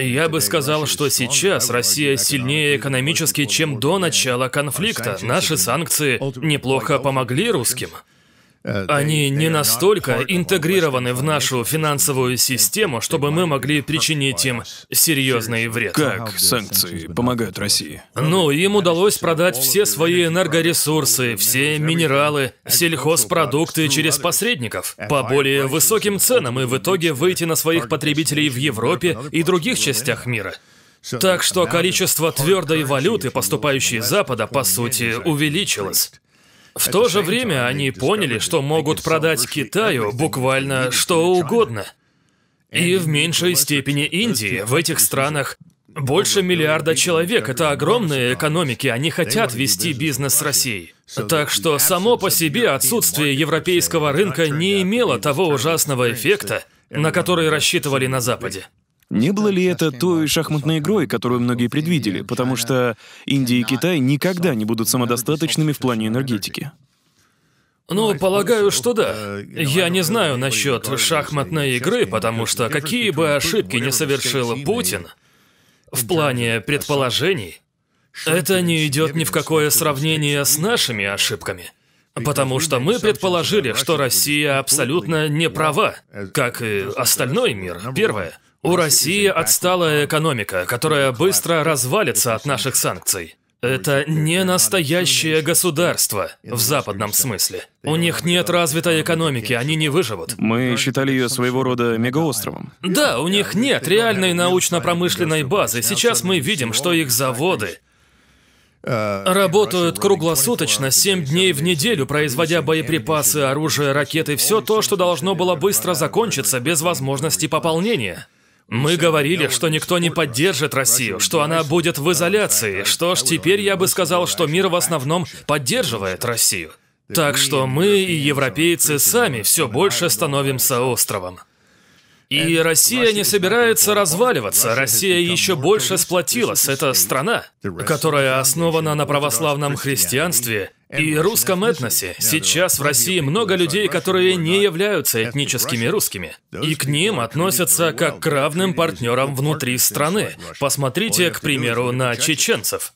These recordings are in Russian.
Я бы сказал, что сейчас Россия сильнее экономически, чем до начала конфликта. Наши санкции неплохо помогли русским. Э, Они не настолько интегрированы в нашу финансовую систему, чтобы мы могли причинить им серьезный вред. Как санкции помогают России? Ну, им удалось продать все свои энергоресурсы, все минералы, сельхозпродукты через э, посредников по более высоким ценам и в итоге выйти на своих потребителей в Европе и других частях мира. Так что количество твердой валюты, поступающей с Запада, по сути, увеличилось. В то же время они поняли, что могут продать Китаю буквально что угодно. И в меньшей степени Индии. В этих странах больше миллиарда человек – это огромные экономики, они хотят вести бизнес с Россией. Так что само по себе отсутствие европейского рынка не имело того ужасного эффекта, на который рассчитывали на Западе. Не было ли это той шахматной игрой, которую многие предвидели, потому что Индия и Китай никогда не будут самодостаточными в плане энергетики? Ну, полагаю, что да. Я не знаю насчет шахматной игры, потому что какие бы ошибки не совершил Путин в плане предположений, это не идет ни в какое сравнение с нашими ошибками. Потому что мы предположили, что Россия абсолютно не права, как и остальной мир, первое. У России отсталая экономика, которая быстро развалится от наших санкций. Это не настоящее государство в западном смысле. У них нет развитой экономики, они не выживут. Мы считали ее своего рода мегаостровом. Да, у них нет реальной научно-промышленной базы. Сейчас мы видим, что их заводы Работают круглосуточно, 7 дней в неделю, производя боеприпасы, оружие, ракеты, все то, что должно было быстро закончиться без возможности пополнения. Мы говорили, что никто не поддержит Россию, что она будет в изоляции. Что ж, теперь я бы сказал, что мир в основном поддерживает Россию. Так что мы и европейцы сами все больше становимся островом. И Россия не собирается разваливаться. Россия еще больше сплотилась. Это страна, которая основана на православном христианстве и русском этносе. Сейчас в России много людей, которые не являются этническими русскими. И к ним относятся как к равным партнерам внутри страны. Посмотрите, к примеру, на чеченцев.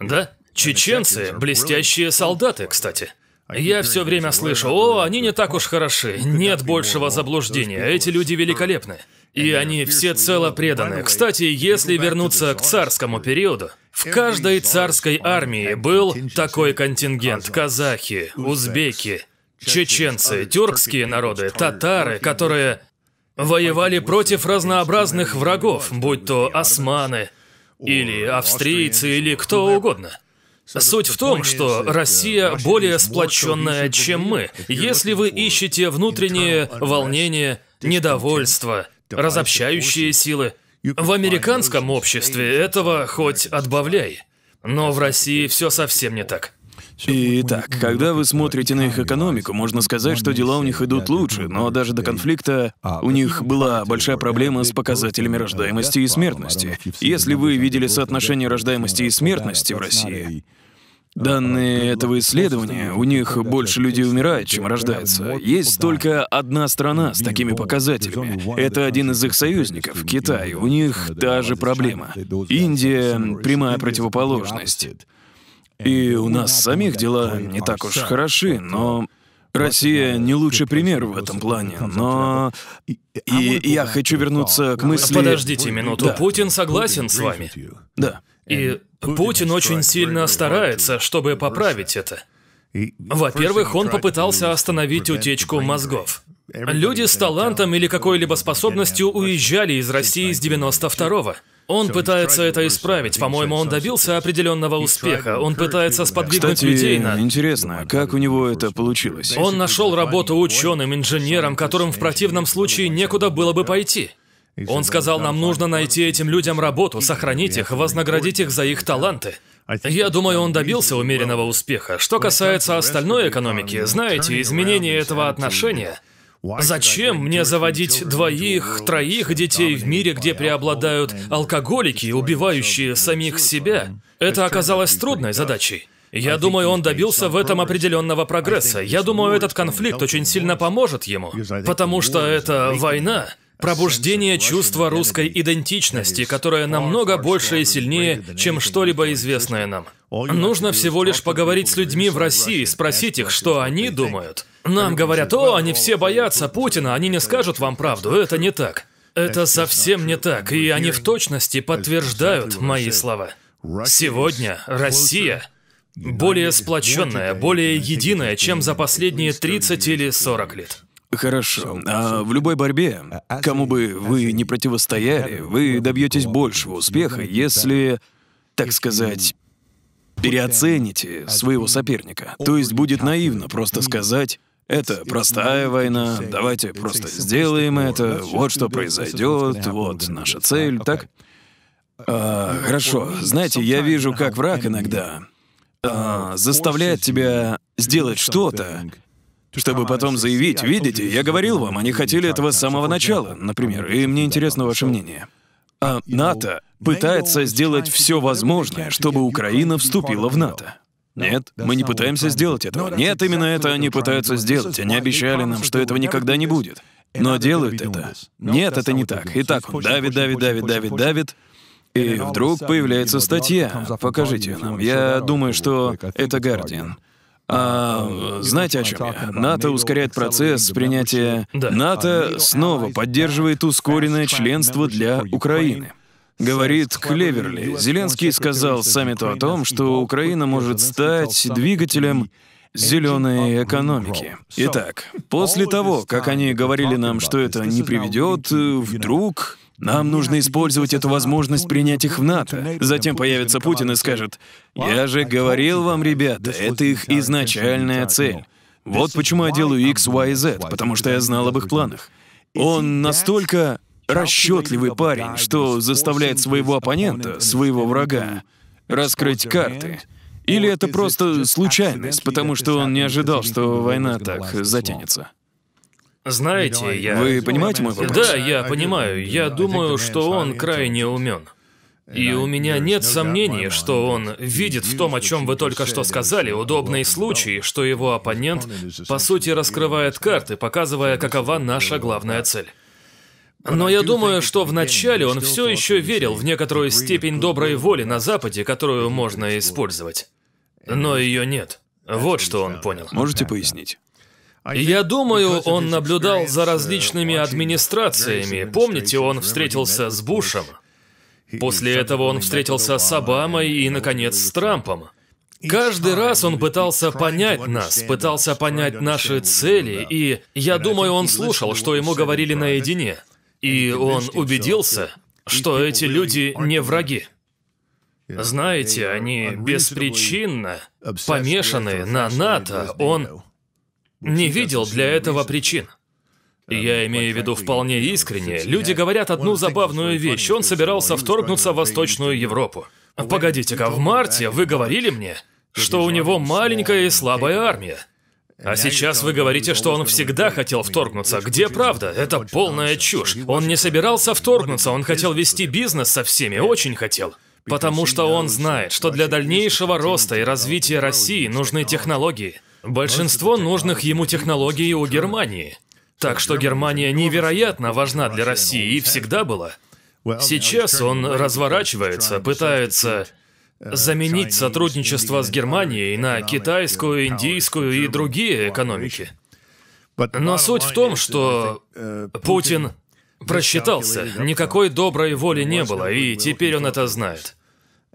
Да? Чеченцы – блестящие солдаты, кстати. А я все время слышу, о, они не так уж хороши, нет большего заблуждения, эти люди великолепны. И они все цело преданы. Кстати, если вернуться к царскому периоду, в каждой царской армии был такой контингент – казахи, узбеки, чеченцы, тюркские народы, татары, которые воевали против разнообразных врагов, будь то османы, или австрийцы, или кто угодно – Суть в том, что Россия более сплоченная, чем мы. Если вы ищете внутренние волнения, недовольство, разобщающие силы, в американском обществе этого хоть отбавляй. Но в России все совсем не так. Итак, когда вы смотрите на их экономику, можно сказать, что дела у них идут лучше, но даже до конфликта у них была большая проблема с показателями рождаемости и смертности. Если вы видели соотношение рождаемости и смертности в России, Данные этого исследования, у них больше людей умирает, чем рождается. Есть только одна страна с такими показателями. Это один из их союзников, Китай. У них та же проблема. Индия — прямая противоположность. И у нас самих дела не так уж хороши, но Россия не лучший пример в этом плане, но... И я хочу вернуться к мысли... Подождите минуту, да. Путин согласен с вами. Да. И Путин очень сильно старается, чтобы поправить это. Во-первых, он попытался остановить утечку мозгов. Люди с талантом или какой-либо способностью уезжали из России с 92-го. Он пытается это исправить. По-моему, он добился определенного успеха. Он пытается сподвигнуть Кстати, людей на... интересно, как у него это получилось? Он нашел работу ученым, инженером, которым в противном случае некуда было бы пойти. Он сказал, нам нужно найти этим людям работу, сохранить их, вознаградить их за их таланты. А Я думаю, он добился умеренного успеха. Что касается остальной экономики, знаете, изменение этого отношения — Зачем мне заводить двоих, троих детей в мире, где преобладают алкоголики, убивающие самих себя? Это оказалось трудной задачей. Я думаю, он добился в этом определенного прогресса. Я думаю, этот конфликт очень сильно поможет ему, потому что это война, пробуждение чувства русской идентичности, которое намного больше и сильнее, чем что-либо известное нам. Нужно всего лишь поговорить с людьми в России, спросить их, что они думают. Нам говорят, о, они все боятся Путина, они не скажут вам правду, это не так. Это совсем не так, и они в точности подтверждают мои слова. Сегодня Россия более сплоченная, более единая, чем за последние 30 или 40 лет. Хорошо. А в любой борьбе, а, а кому бы вы не противостояли, вы добьетесь большего успеха, если, так сказать, переоцените своего соперника. То есть будет наивно просто сказать, это простая война, давайте просто сделаем это, вот что произойдет, вот наша цель, так? А, хорошо, знаете, я вижу, как враг иногда а, заставляет тебя сделать что-то, чтобы потом заявить, видите, я говорил вам, они хотели этого с самого начала, например, и мне интересно ваше мнение. А НАТО пытается сделать все возможное, чтобы Украина вступила в НАТО. Нет, мы не пытаемся сделать этого. Нет, именно это они пытаются сделать. Они обещали нам, что этого никогда не будет. Но делают это. Нет, это не так. Итак, он давит, давит, давит, давит, давит. И вдруг появляется статья. Покажите нам. Я думаю, что это «Гардиан». А, знаете, о чем я? НАТО ускоряет процесс принятия... Да. НАТО снова поддерживает ускоренное членство для Украины. Говорит Клеверли, Зеленский сказал саммиту о том, что Украина может стать двигателем зеленой экономики. Итак, после того, как они говорили нам, что это не приведет, вдруг нам нужно использовать эту возможность принять их в НАТО. Затем появится Путин и скажет, «Я же говорил вам, ребята, это их изначальная цель. Вот почему я делаю X, Y и Z, потому что я знал об их планах». Он настолько расчетливый парень, что заставляет своего оппонента, своего врага, раскрыть карты. Или это просто случайность, потому что он не ожидал, что война так затянется. Знаете, я... Вы понимаете мой вопрос? Да, я понимаю. Я думаю, что он крайне умен. И у меня нет сомнений, что он видит в том, о чем вы только что сказали, удобный случай, что его оппонент, по сути, раскрывает карты, показывая, какова наша главная цель. Но я думаю, что вначале он все еще верил в некоторую степень доброй воли на Западе, которую можно использовать. Но ее нет. Э, вот э, что он понял. Можете пояснить? Я думаю, он наблюдал за различными администрациями. Помните, он встретился с Бушем. После этого он встретился с Обамой и, наконец, с Трампом. Каждый раз он пытался понять нас, пытался понять наши цели, и я думаю, он uh, слушал, что ему говорили наедине. И он убедился, что эти люди не враги. Знаете, они беспричинно помешаны на НАТО. Он не видел для этого причин. Э, я ну, имею в виду вполне искренне. Люди говорят одну забавную вещь. Он собирался вторгнуться в Восточную Европу. А погодите-ка, в марте вы говорили мне, что у него маленькая и слабая армия. А сейчас вы говорите, что он всегда хотел вторгнуться. Где правда? Это полная чушь. Он не собирался вторгнуться, он хотел вести бизнес со всеми, очень хотел. Потому что он знает, что для дальнейшего роста и развития России нужны технологии. Большинство нужных ему технологий у Германии. Так что Германия невероятно важна для России и всегда была. Сейчас он разворачивается, пытается заменить сотрудничество с Германией на китайскую, индийскую и другие экономики. Но суть в том, что Путин просчитался, никакой доброй воли не было, и теперь он это знает.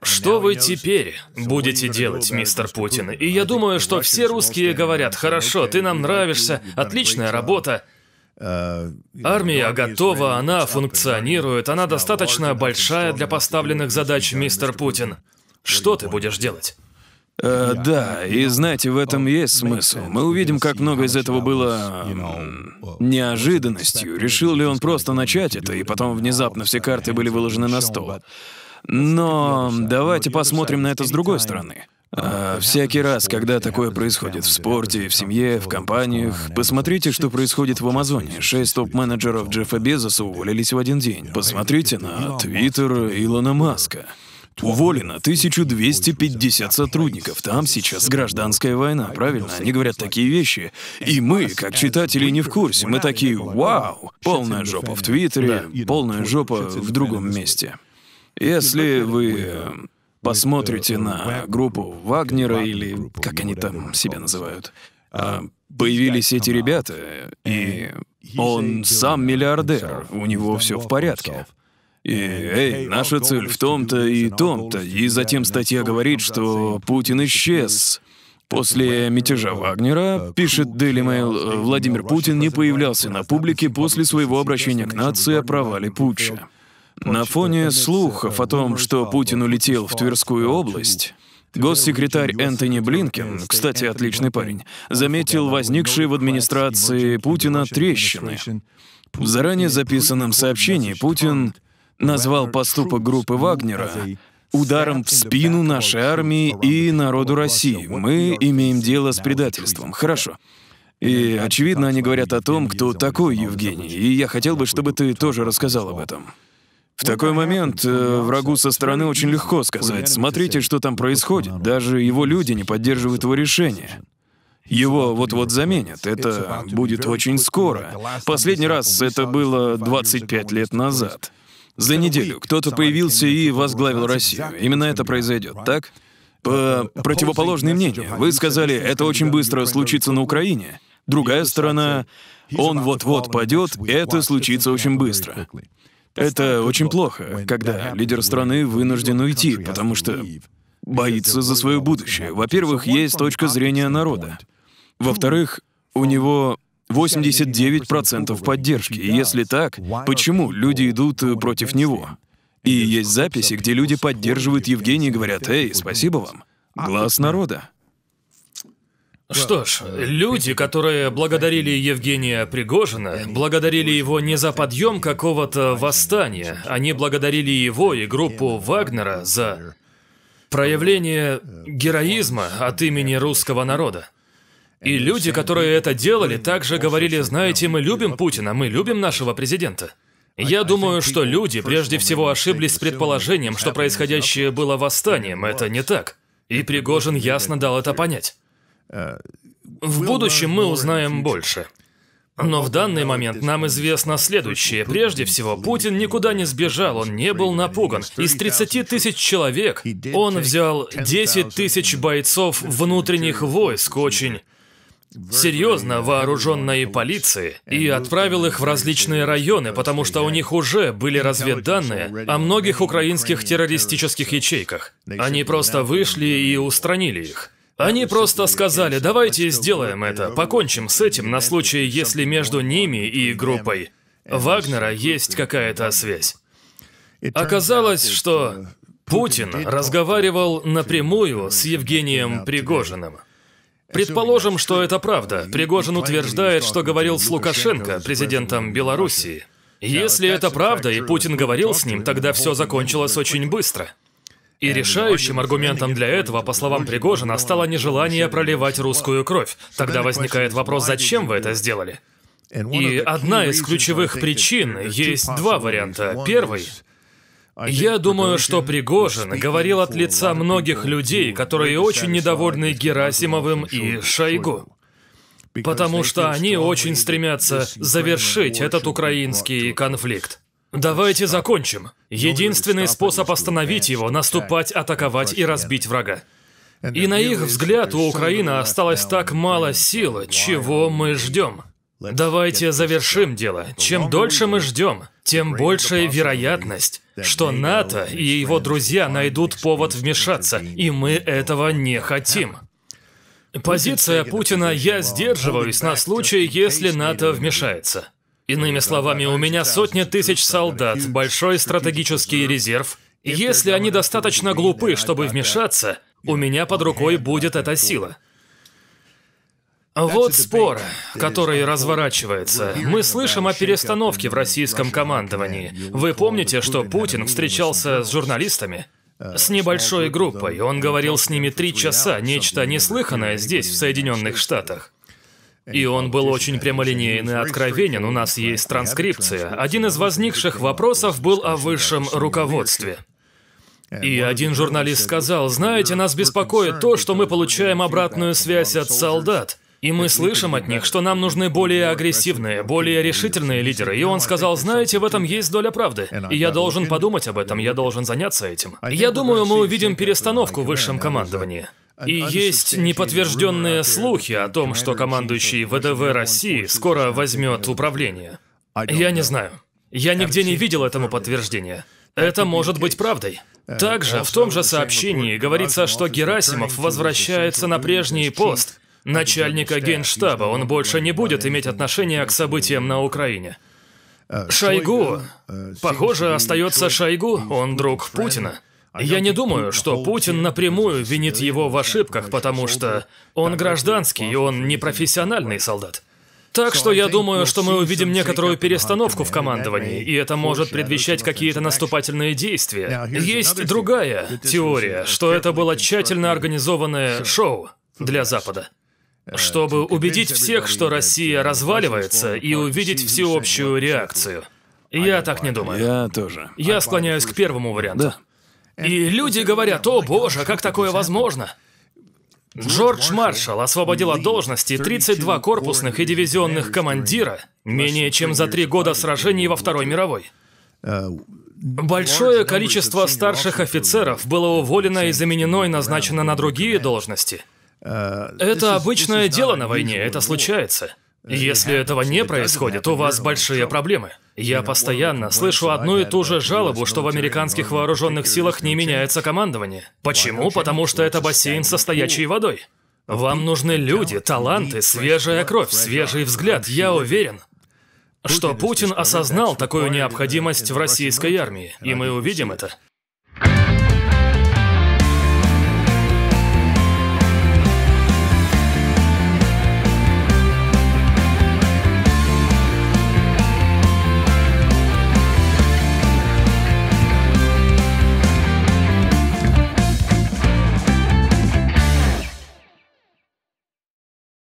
Что вы теперь будете делать, мистер Путин? И я думаю, что все русские говорят, хорошо, ты нам нравишься, отличная работа. Э, Армия готова, она функционирует, она достаточно большая для поставленных задач, мистер Путин. Что ты будешь делать? Э, да, и знаете, в этом есть смысл. Мы увидим, как много из этого было неожиданностью. Решил ли он просто начать это, и потом внезапно все карты были выложены на стол. Но давайте посмотрим на это с другой стороны. А всякий раз, когда такое происходит в спорте, в семье, в компаниях, посмотрите, что происходит в Амазоне. Шесть топ-менеджеров Джеффа Безоса уволились в один день. Посмотрите на Твиттер Илона Маска. Уволено 1250 сотрудников. Там сейчас гражданская война, правильно? Они говорят такие вещи. И мы, как читатели, не в курсе. Мы такие «Вау!» Полная жопа в Твиттере, полная жопа в другом месте. Если вы посмотрите э, на э, группу Вагнера или как они там э, себя называют, а, появились эти ребята, и он сам миллиардер, у него все в порядке. И, эй, наша цель в том-то и том-то. И затем статья говорит, что Путин исчез. После мятежа Вагнера, uh, пишет Daily Mail, Владимир Путин не появлялся на публике после своего обращения к нации о провале путча. На фоне слухов о том, что Путин улетел в Тверскую область, Госсекретарь Энтони Блинкен, кстати, отличный парень, заметил возникшие в администрации Путина трещины. В заранее записанном сообщении Путин назвал поступок группы Вагнера ударом в спину нашей армии и народу России. Мы имеем дело с предательством. Хорошо. И, очевидно, они говорят о том, кто такой Евгений, и я хотел бы, чтобы ты тоже рассказал об этом. В такой момент э, врагу со стороны очень легко сказать, смотрите, что там происходит, даже его люди не поддерживают его решение. Его вот-вот заменят. Это будет очень скоро. Последний раз это было 25 лет назад. За неделю кто-то появился и возглавил Россию. Именно это произойдет, так? По противоположное мнение. Вы сказали, это очень быстро случится на Украине. Другая сторона, он вот-вот падет, это случится очень быстро. Это очень плохо, когда лидер страны вынужден уйти, потому что боится за свое будущее. Во-первых, есть точка зрения народа. Во-вторых, у него 89% поддержки. если так, почему люди идут э, против него? И есть записи, где люди поддерживают Евгения и говорят, «Эй, спасибо вам». Глаз народа. Что ж, э, люди, которые благодарили Евгения Пригожина, благодарили его не за подъем какого-то восстания, они благодарили его и группу Вагнера за проявление э, героизма от имени русского народа. И люди, которые это делали, также говорили, знаете, мы любим Путина, мы любим нашего президента. А Я думаю, что люди прежде всего ошиблись с предположением, что происходящее было восстанием. Это не так. И Пригожин ясно дал это понять. В будущем мы узнаем больше. Но в данный момент нам известно следующее. Прежде всего, Путин никуда не сбежал, он не был напуган. Из 30 тысяч человек он взял 10 тысяч бойцов внутренних войск, очень серьезно вооруженной полиции и отправил их в различные районы, потому что у них уже были разведданные о многих украинских террористических ячейках. Они просто вышли и устранили их. Они просто сказали, давайте сделаем это, покончим с этим на случай, если между ними и группой Вагнера есть какая-то связь. Оказалось, что Путин разговаривал напрямую с Евгением Пригожиным. Предположим, что это правда. Пригожин утверждает, что говорил с Лукашенко, президентом Белоруссии. Если это правда, и Путин говорил с ним, тогда все закончилось очень быстро. И решающим аргументом для этого, по словам Пригожина, стало нежелание проливать русскую кровь. Тогда возникает вопрос, зачем вы это сделали? И одна из ключевых причин есть два варианта. Первый я думаю, что Пригожин говорил от лица многих людей, которые очень недовольны Герасимовым и Шойгу. Потому что они очень стремятся завершить этот украинский конфликт. Давайте закончим. Единственный способ остановить его – наступать, атаковать и разбить врага. И на их взгляд у Украины осталось так мало сил, чего мы ждем. Давайте завершим дело. Чем дольше мы ждем, тем большая вероятность, что НАТО и его друзья найдут повод вмешаться, и мы этого не хотим. Позиция Путина «я сдерживаюсь» на случай, если НАТО вмешается. Иными словами, у меня сотни тысяч солдат, большой стратегический резерв. Если они достаточно глупы, чтобы вмешаться, у меня под рукой будет эта сила. Вот спор, который разворачивается. Мы слышим о перестановке в российском командовании. Вы помните, что Путин встречался с журналистами? Э, с небольшой группой. Он говорил с ними три часа, нечто неслыханное здесь, в Соединенных Штатах. И он был очень прямолинейный и откровенен, у нас есть транскрипция. Один из возникших вопросов был о высшем руководстве. И один журналист сказал, знаете, нас беспокоит то, что мы получаем обратную связь от солдат. И мы слышим от них, что нам нужны более агрессивные, более решительные лидеры. И он сказал, знаете, в этом есть доля правды. И я должен подумать об этом, я должен заняться этим. Я думаю, мы увидим перестановку в высшем командовании. И есть неподтвержденные слухи о том, что командующий ВДВ России скоро возьмет управление. Я не знаю. Я нигде не видел этому подтверждения. Это может быть правдой. Э, Также в том же сообщении говорится, что Герасимов возвращается на прежний пост начальника генштаба. Он больше не будет иметь отношения к событиям на Украине. Э, Шойгу, э, похоже, остается Шойгу, он друг Путина. Я не думаю, что Путин напрямую винит его в ошибках, потому что он гражданский, и он не профессиональный солдат. Так что я думаю, что мы увидим некоторую перестановку в командовании, и это может предвещать какие-то наступательные действия. Есть другая теория, что это было тщательно организованное шоу для Запада чтобы убедить всех, что Россия разваливается, и увидеть всеобщую реакцию. Я так не думаю. Я тоже. Я склоняюсь к первому варианту. Да. И люди говорят, о боже, как такое возможно? Джордж Маршалл освободил от должности 32 корпусных и дивизионных командира менее чем за три года сражений во Второй мировой. Большое количество старших офицеров было уволено и заменено и назначено на другие должности. Это обычное дело на войне, это случается. Если этого не происходит, у вас большие проблемы. Я постоянно слышу одну и ту же жалобу, что в американских вооруженных силах не меняется командование. Почему? Потому что это бассейн со стоячей водой. А Вам нужны люди, таланты, свежая кровь, свежий взгляд, я уверен что Путин осознал такую необходимость в российской армии, и мы увидим это.